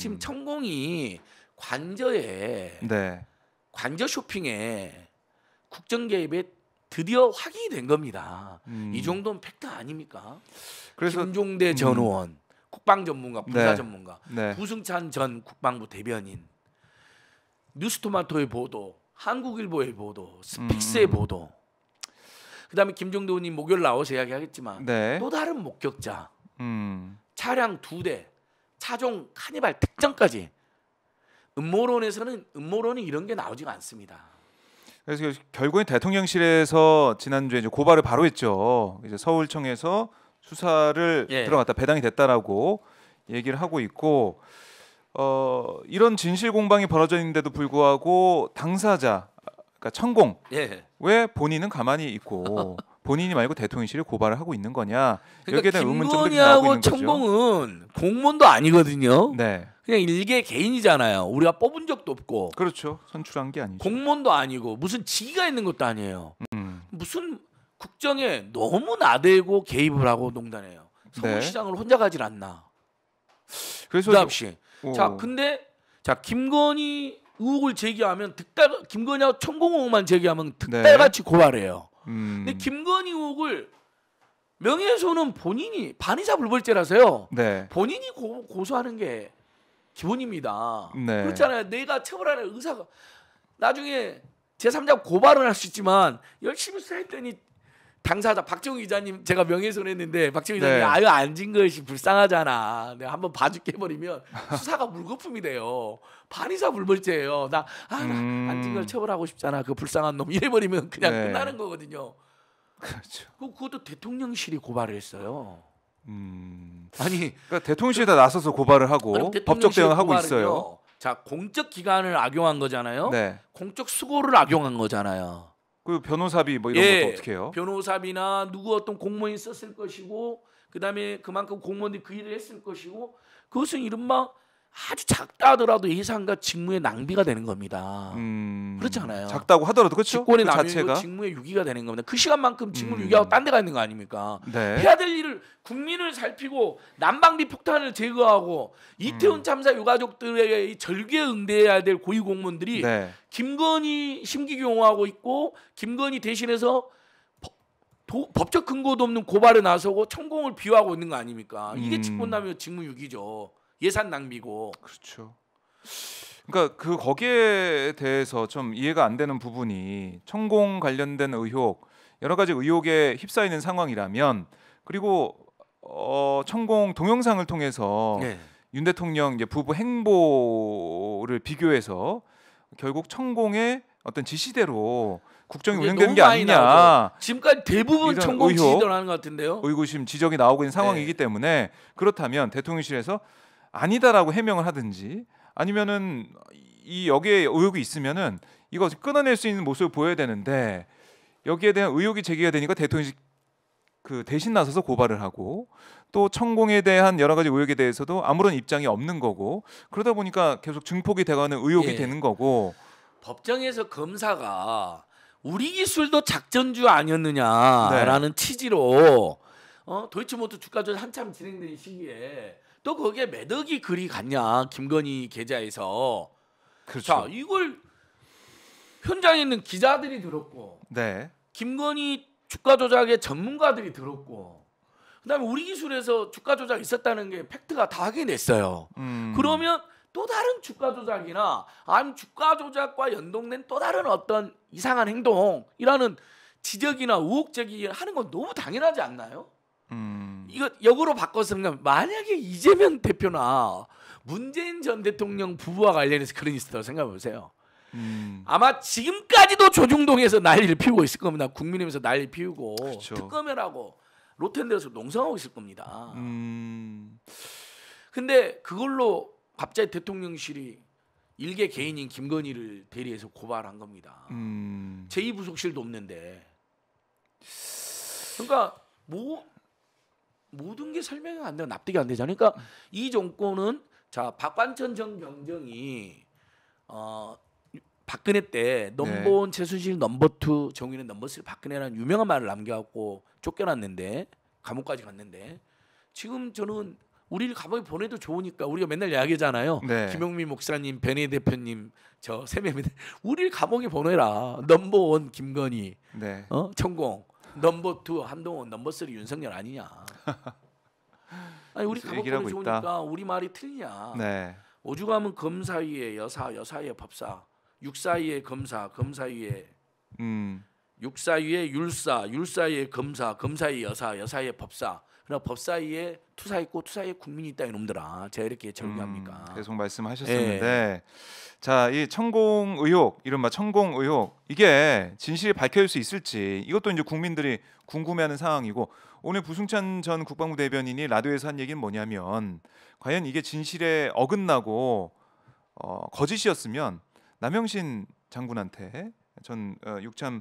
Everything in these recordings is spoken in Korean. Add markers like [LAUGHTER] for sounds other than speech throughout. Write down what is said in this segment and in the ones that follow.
지금 음. 천공이 관저에 네. 관저 쇼핑에 국정 개입에 드디어 확인이 된 겁니다. 음. 이 정도는 팩트 아닙니까? 그래서 김종대 음. 전 의원, 국방 전문가, 군사 네. 전문가, 네. 부승찬 전 국방부 대변인, 뉴스토마토의 보도, 한국일보의 보도, 스픽스의 음. 보도. 그다음에 김종대 의원이 목요일 나와서 야하겠지만 네. 또 다른 목격자 음. 차량 두대 차종, 카니발, 특정까지 음모론에서는 음모론이 이런 게 나오지가 않습니다. 그래서 결국엔 대통령실에서 지난주에 이제 고발을 바로 했죠. 이제 서울청에서 수사를 예. 들어갔다 배당이 됐다라고 얘기를 하고 있고 어, 이런 진실 공방이 벌어져 있는데도 불구하고 당사자 그러니까 천공 예. 왜 본인은 가만히 있고 [LAUGHS] 본인이 말고 대통령실이 고발을 하고 있는 거냐 그러니까 여기에 대한 의문점들이 나오고 있는 거죠. 천공은 공무원도 아니거든요. 네. 그냥 일개 개인이잖아요. 우리가 뽑은 적도 없고. 그렇죠. 선출한 게 아니죠. 공무원도 아니고 무슨 직위가 있는 것도 아니에요. 음. 무슨 국정에 너무 나대고 개입을 하고 농단해요. 서울시장을 네. 혼자 가질 않나. 그래서 부담시. 그 자 근데 자 김건희 의혹을 제기하면 득달 김건희하고 천공 의혹만 제기하면 득달같이 네. 고발해요. 음. 근데 김건희 의혹을 명예훼손은 본인이 반의사 불벌죄라서요. 네. 본인이 고, 고소하는 게 기본입니다. 네. 그렇잖아요. 내가 처벌하는 의사가 나중에 제3자 고발을할 수 있지만 열심히 수사했더니 당사자 박정우 기자님 제가 명예훼손했는데 박정우 기자님 네. 아유 안진 것이 불쌍하잖아. 내가 한번 봐줄게 버리면 수사가 물거품이 돼요. 반의사 불벌죄예요. 나, 아, 나 음... 앉은 걸 처벌하고 싶잖아. 그 불쌍한 놈 이래 버리면 그냥 네. 끝나는 거거든요. 그렇죠. 그, 그것도 대통령실이 고발을 했어요. 음... 아니 그러니까 대통령실에다 나서서 고발을 하고 법적 대응하고 있어요. 자 공적 기관을 악용한 거잖아요. 네. 공적 수고를 악용한 거잖아요. 그 변호사비 뭐 이런 예, 것도 어떻게 해요? 변호사비나 누구 어떤 공무원이 썼을 것이고 그다음에 그만큼 공무원들이 그 일을 했을 것이고 그것은 이른바 아주 작다 하더라도 예산과 직무의 낭비가 되는 겁니다. 음... 그렇잖아요. 작다고 하더라도 그렇죠. 직권의 그 자체가 직무의 유기가 되는 겁니다. 그 시간만큼 직무 음... 유기하고 딴데가 있는 거 아닙니까? 네. 해야 될 일을 국민을 살피고 난방비 폭탄을 제거하고 이태원 음. 참사 유가족들의 에 절개 응대해야 될 고위 공무원들이 네. 김건희 심기경호하고 있고 김건희 대신해서 도, 법적 근거도 없는 고발에 나서고 천공을 비유하고 있는 거 아닙니까? 이게 음. 직권남용 직무유기죠. 예산 낭비고. 그렇죠. 그러니까 그 거기에 대해서 좀 이해가 안 되는 부분이 천공 관련된 의혹 여러 가지 의혹에 휩싸이는 상황이라면 그리고 어, 천공 동영상을 통해서 네. 윤 대통령 이제 부부 행보를 비교해서 결국 천공의 어떤 지시대로 국정이 운영되는 게 아니냐. 지금까지 대부분 천공 지시대로 하는 것 같은데요. 의구심 지적이 나오고 있는 상황이기 네. 때문에 그렇다면 대통령실에서 아니다라고 해명을 하든지 아니면은 이 여기에 의혹이 있으면은 이거 끊어낼 수 있는 모습을 보여야 되는데 여기에 대한 의혹이 제기가 되니까 대통령이 그 대신 나서서 고발을 하고 또 천공에 대한 여러 가지 의혹에 대해서도 아무런 입장이 없는 거고 그러다 보니까 계속 증폭이 돼가는 의혹이 예. 되는 거고 법정에서 검사가 우리 기술도 작전주 아니었느냐라는 네. 취지로 어, 도이치모터 주가 조작 한참 진행된 시기에 또 거기에 매덕이 글이 갔냐 김건희 계좌에서 그렇죠. 자 이걸 현장에 있는 기자들이 들었고 네. 김건희 주가 조작의 전문가들이 들었고 그다음에 우리 기술에서 주가 조작 있었다는 게 팩트가 다 확인됐어요. 음. 그러면 또 다른 주가 조작이나 아니면 주가 조작과 연동된 또 다른 어떤 이상한 행동이라는 지적이나 의혹 제기하는 건 너무 당연하지 않나요? 음. 이거 역으로 바꿔서 생각하면 만약에 이재명 대표나 문재인 전 대통령 부부와 관련해서 그런 있었다고 생각해 보세요. 음. 아마 지금까지도 조중동에서 난리를 피우고 있을 겁니다. 국민의힘에서 난리 피우고 그쵸. 그렇죠. 특검회라고 로텐데에서 농성하고 있을 겁니다. 음. 근데 그걸로 갑자기 대통령실이 일개 개인인 김건희를 대리해서 고발한 겁니다. 음. 제2부속실도 없는데. 그러니까 뭐 모든 게 설명이 안 돼요. 납득이 안 되잖아요. 그러니까 이 정권은 자 박관천 전 경정이 어 박근혜 때 넘버원 네. 최순실 넘버투 정의는 넘버쓰리 박근혜라는 유명한 말을 남겨갖고 쫓겨났는데 감옥까지 갔는데 지금 저는 우리를 감옥에 보내도 좋으니까 우리가 맨날 이야기잖아요. 네. 김용민 목사님, 변희 대표님, 저 세매미 명 우리를 감옥에 보내라. 넘버원 김건희, 네. 어 천공 넘버 투 한동훈 넘버 쓰리 윤석열 아니냐. [LAUGHS] 아니 우리 가법권이 좋으니까 있다. 우리 말이 틀리냐. 네. 오죽하면 검사위에 여사, 여사위에 법사, 육사위에 검사, 검사위에 음. 육사위에 율사, 율사위에 검사, 검사위 여사, 여사위에 법사, 그러나 법사위에 투사 있고 투사에 국민이 있다 이놈들아 제가 이렇게 절규합니까 음, 계속 말씀하셨었는데 예. 자이 천공 의혹 이른바 천공 의혹 이게 진실이 밝혀질 수 있을지 이것도 이제 국민들이 궁금해하는 상황이고 오늘 부승찬 전 국방부 대변인이 라디오에서 한 얘기는 뭐냐면 과연 이게 진실에 어긋나고 어, 거짓이었으면 남영신 장군한테 전 어, 육참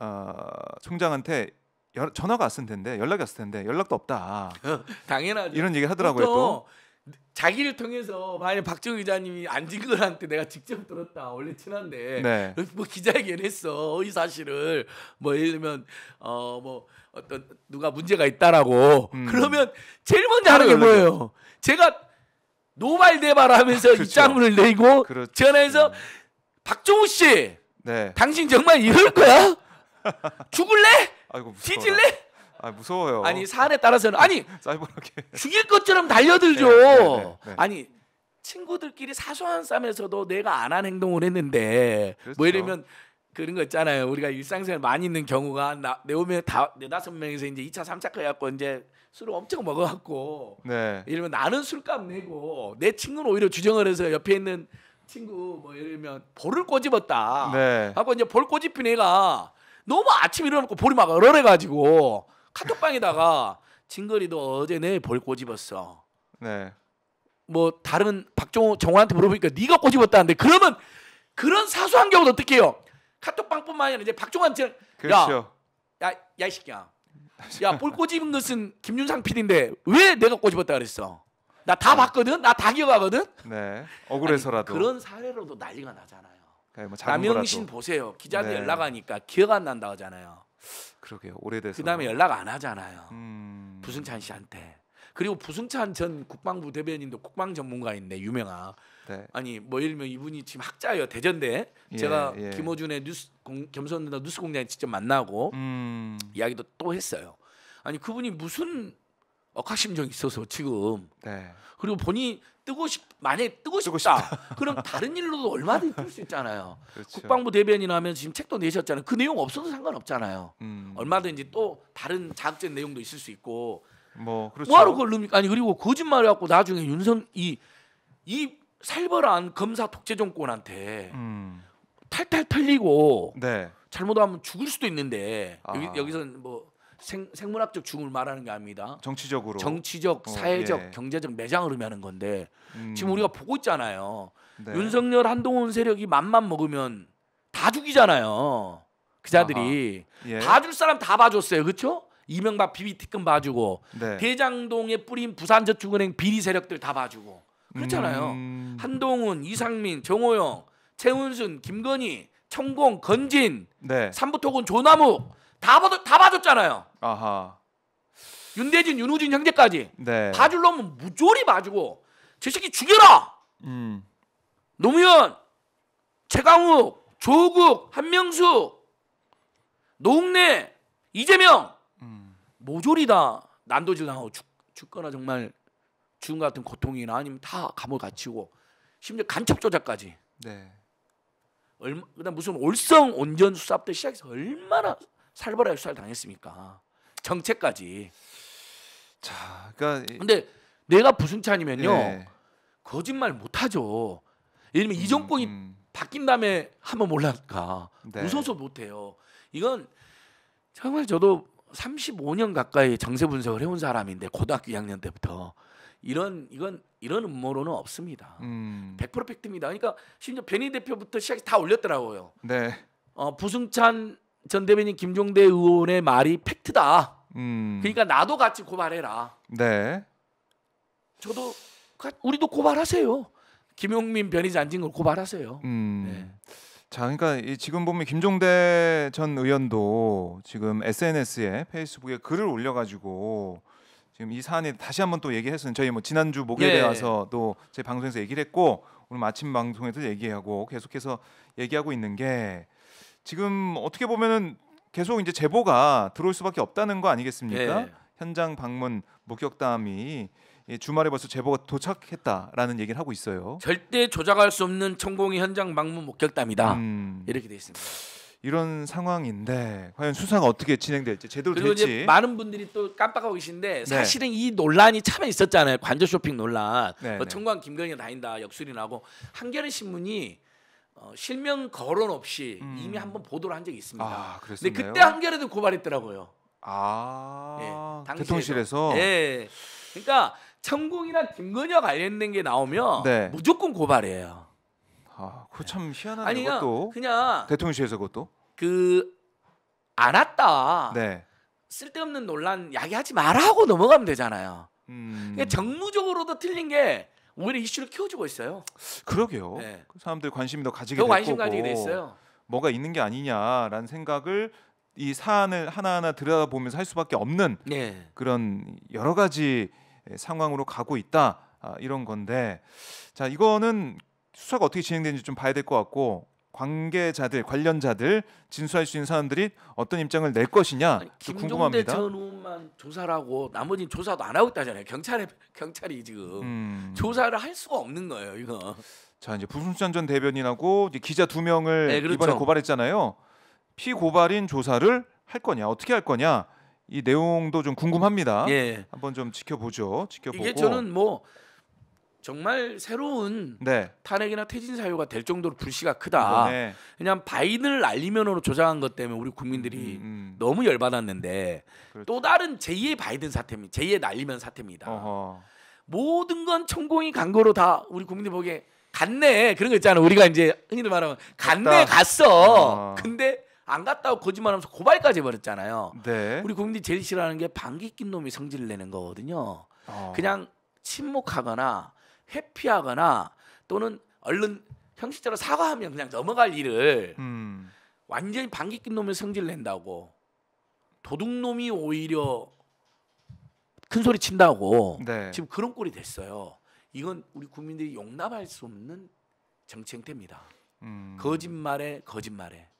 어, 총장한테 여, 전화가 왔을 텐데 연락이 왔을 텐데 연락도 없다. [LAUGHS] 어, 당연하죠. 이런 얘기 하더라고요 또. 자기를 통해서 만약 박정희 기자님이 안진걸한테 내가 직접 들었다 원래 친한데 네. [LAUGHS] 뭐 기자회견했어 이 사실을 뭐 예를 들면 어뭐 어떤 누가 문제가 있다라고 음. 그러면 제일 먼저 하는 게 뭐예요? 제가 노발대발하면서 아, 그렇죠. 입장문을 내고 그렇죠. 전화해서 음. 박종우 씨, 네. 당신 정말 이럴 거야? [LAUGHS] 죽을래? 아이고 무서워. 뒤질래? 아 무서워요. 아니 사안에 따라서는 아니 짧게 [LAUGHS] 죽일 것처럼 달려들죠. 네, 네, 네, 네, 아니 친구들끼리 사소한 싸움에서도 내가 안 한 행동을 했는데 뭐 그렇죠. 뭐 이러면 그런 거 있잖아요. 우리가 일상생활 많이 있는 경우가 나, 내 네, 오면 다 네다섯 명에서 이제 2차 3차 해갖고 이제 술을 엄청 먹어갖고 네. 예를 면 나는 술값 내고 내 친구는 오히려 주정을 해서 옆에 있는 친구 뭐 예를 들면 볼을 꼬집었다. 네. 하고 이제 볼 꼬집힌 애가 너무 아침 일어나고 볼이 막 얼얼해가지고 카톡방에다가 진거리도 어제 내 볼 꼬집었어. 네. 뭐 다른 박종호 정호한테 물어보니까 네가 꼬집었다는데 그러면 그런 사소한 경우 어떻게 해요? 카톡방뿐만 아니라 이제 박종한테 그렇죠. 야, 야, 이 새끼야. 야, 볼 꼬집은 것은 김윤상 PD인데 왜 내가 꼬집었다 그랬어? 나 다 봤거든. 나 다 기억하거든. 네. 억울해서라도. 아니, 그런 사례로도 난리가 나잖아 그러니까 뭐 남영신 보세요. 기자한테 네. 연락하니까 기억 안 난다 하잖아요. 그러게요. 오래돼서. 그다음에 연락 안 하잖아요. 음... 부승찬 씨한테. 그리고 부승찬 전 국방부 대변인도 국방 전문가인데 유명한. 네. 아니 뭐 예를 들면 이분이 지금 학자예요 대전대. 예, 제가 예. 김호준의 뉴스 공, 겸손 누나 뉴스 공장에 직접 만나고 음... 이야기도 또 했어요. 아니 그분이 무슨 억하심정이 있어서 지금 네. 그리고 본인이 뜨고 싶 만약에 뜨고, 싶다, 싶다. [LAUGHS] 그럼 다른 일로도 얼마든지 뜰 수 있잖아요 그렇죠. 국방부 대변인 하면 지금 책도 내셨잖아요 그 내용 없어도 상관없잖아요 음. 얼마든지 또 다른 자극적인 내용도 있을 수 있고 뭐 그렇죠. 뭐하러 걸넣니까 아니 그리고 거짓말을 갖고 나중에 윤선 이이 살벌한 검사 독재 정권한테 음. 탈탈 털리고 네. 잘못하면 죽을 수도 있는데 아. 여기 여기서 는뭐 생, 생물학적 죽음을 말하는 게 아닙니다. 정치적으로 정치적, 어, 사회적, 어, 예. 경제적 매장을 의미하는 건데 음. 지금 우리가 보고 있잖아요. 네. 윤석열 한동훈 세력이 맘만 먹으면 다 죽이잖아요. 그자들이 예. 다줄 사람 다 봐줬어요. 그렇죠? 이명박 비비티검 봐주고 네. 대장동에 뿌린 부산저축은행 비리 세력들 다 봐주고 그렇잖아요. 음... 한동훈, 이상민, 정호영, 최은순, 김건희, 천공, 건진, 네. 삼부토군, 조남욱 다, 다 봐줬잖아요. 아하. 윤대진, 윤우진 형제까지 네. 봐줄 놈은 무조리 봐주고 제 새끼 죽여라. 음. 노무현, 최강욱, 조국, 한명수, 노웅래, 이재명 음. 모조리 다 난도질 당하고 죽, 죽거나 정말 죽음 같은 고통이나 아니면 다 감옥 갇히고 심지어 간첩 조작까지. 네. 얼마 그다음 무슨 올성 온전 수사때 시작해서 얼마나 살벌하게 수사를 당했습니까? 정책까지. 자, 그러니까 근데 내가 부승찬이면요 예. 거짓말 못 하죠. 예를 들면 음, 이정권이 음. 바뀐 다음에 한번 몰랄까 네. 웃어서 못 해요. 이건 정말 저도 35년 가까이 정세 분석을 해온 사람인데 고등학교 2학년 때부터 이런 이건 이런 음모론은 없습니다. 음. 100% 팩트입니다. 그러니까 심지어 변희 대표부터 시작이 다 올렸더라고요. 네. 어, 부승찬 전 대변인 김종대 의원의 말이 팩트다. 음. 그러니까 나도 같이 고발해라. 네. 저도 그 우리도 고발하세요. 김용민 변호사 앉은 걸 고발하세요. 음. 네. 자, 그러니까 이 지금 보면 김종대 전 의원도 지금 SNS에 페이스북에 글을 올려가지고 지금 이 사안에 다시 한번 또 얘기했었는 저희 뭐 지난주 목요일에 예. 와서 또제 방송에서 얘기를 했고 오늘 마침 방송에서 얘기하고 계속해서 얘기하고 있는 게 지금 어떻게 보면은 계속 이제 제보가 들어올 수밖에 없다는 거 아니겠습니까? 예. 현장 방문 목격담이 주말에 벌써 제보가 도착했다라는 얘기를 하고 있어요. 절대 조작할 수 없는 천공이 현장 방문 목격담이다. 음. 이렇게 돼 있습니다. 이런 상황인데 과연 수사가 어떻게 진행될지 제대로 그리고 될지 이제 많은 분들이 또 깜빡하고 계신데 네. 사실은 네. 이 논란이 참 있었잖아요 관저 쇼핑 논란 네, 뭐청 네. 김건희가 다닌다 역술이 나고 한겨레 신문이 어, 실명 거론 없이 음. 이미 한번 보도를 한 적이 있습니다. 아, 그랬데 그때 한겨레도 고발했더라고요. 아, 예, 대통실에서. 예. 그러니까 천공이나 김건희와 관련된 게 나오면 네. 무조건 고발해요. 아, 그거 참 예. 희한한 아니, 것도. 그냥 대통령실에서 그것도. 그안 왔다. 네. 쓸데없는 논란 야기하지 마라 하고 넘어가면 되잖아요. 음. 그러니까 정무적으로도 틀린 게 오히려 이슈를 키워주고 있어요. 그러게요. 네. 그 사람들 관심이 더 가지게 더 관심 가지게 돼 있어요. 뭐가 있는 게 아니냐라는 생각을 이 사안을 하나하나 들여다보면서 할 수밖에 없는 네. 그런 여러 가지 상황으로 가고 있다 아, 이런 건데 자 이거는 수사가 어떻게 진행되는지 좀 봐야 될 것 같고 관계자들 관련자들 진술할 수 있는 사람들이 어떤 입장을 낼 것이냐 아니, 궁금합니다. 전의만 조사하고 나머지는 조사도 안 하고 있다잖아요. 경찰에 경찰이 지금 음. 조사를 할 수가 없는 거예요. 이거. 자 이제 부순찬 전 대변인하고 기자 두 명을 네, 그렇죠. 이번에 고발했잖아요. 피고발인 조사를 할 거냐 어떻게 할 거냐 이 내용도 좀 궁금합니다. 예. 한번 좀 지켜보죠. 지켜보고 이게 저는 뭐 정말 새로운 네. 탄핵이나 퇴진 사유가 될 정도로 불씨가 크다. 네. 그냥 바이든을 알리면으로 조장한 것 때문에 우리 국민들이 음, 음. 음. 너무 열받았는데 그렇죠. 또 다른 제2의 바이든 사태입니다. 제2의 날리면 사태입니다. 어허. 모든 건 천공이 간 거로 다 우리 국민들 보기에 갔네 그런 거 있잖아. 우리가 이제 흔히들 말하면 갔네 갔어 어. 근데 안 갔다고 거짓말하면서 고발까지 해버렸잖아요. 네. 우리 국민들이 제일 싫어하는 게 방귀 낀 놈이 성질 을 내는 거거든요. 어. 그냥 침묵하거나 회피하거나 또는 얼른 형식적으로 사과하면 그냥 넘어갈 일을 음. 완전히 반기 낀놈의 성질 낸다고 도둑놈이 오히려 큰 소리 친다고 네. 지금 그런 꼴이 됐어요. 이건 우리 국민들이 용납할 수 없는 정치 행태입니다. 음. 거짓말에 거짓말에